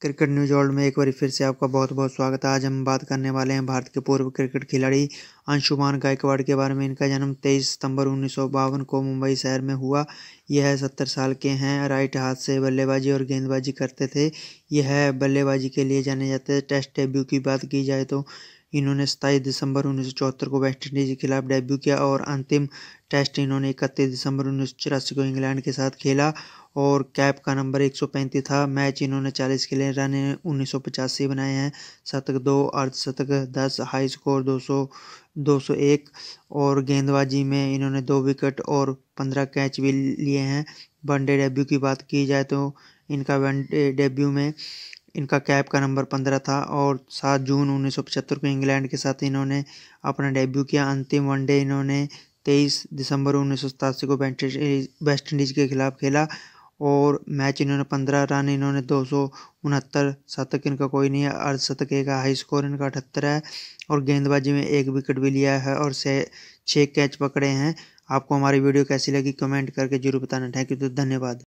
cricket news world में एक बार फिर से आपका बहुत बहुत स्वागत है आज हम बात करने वाले हैं भारत के पूर्व क्रिकेट खिलाड़ी अंशुमान गायकवाड़ के बारे में इनका जन्म 23 सितंबर उन्नीस को मुंबई शहर में हुआ यह सत्तर साल के हैं राइट हाथ से बल्लेबाजी और गेंदबाजी करते थे यह बल्लेबाजी के लिए जाने जाते थे टेस्ट डेब्यू की बात की जाए तो इन्होंने सताईस दिसंबर उन्नीस को वेस्टइंडीज के खिलाफ डेब्यू किया और अंतिम टेस्ट इन्होंने इकतीस दिसंबर उन्नीस को इंग्लैंड के साथ खेला और कैप का नंबर पैंतीस था मैच इन्होंने 40 के लिए रन उन्नीस सौ बनाए हैं शतक दो अर्धशतक दस हाई स्कोर 200 201 और गेंदबाजी में इन्होंने दो विकेट और 15 कैच भी लिए हैं वनडे डेब्यू की बात की जाए तो इनका वनडे डेब्यू में इनका कैप का नंबर पंद्रह था और सात जून उन्नीस को इंग्लैंड के साथ इन्होंने अपना डेब्यू किया अंतिम वनडे इन्होंने तेईस दिसंबर उन्नीस को वेस्ट इंडीज़ के खिलाफ खेला और मैच इन्होंने पंद्रह रन इन्होंने दो सौ उनहत्तर शतक इनका कोई नहीं है अर्ध शतक एक हाई स्कोर इनका अठहत्तर है और गेंदबाजी में एक विकेट भी लिया है और से छः कैच पकड़े हैं आपको हमारी वीडियो कैसी लगी कमेंट करके जरूर बताना थैंक यू तो धन्यवाद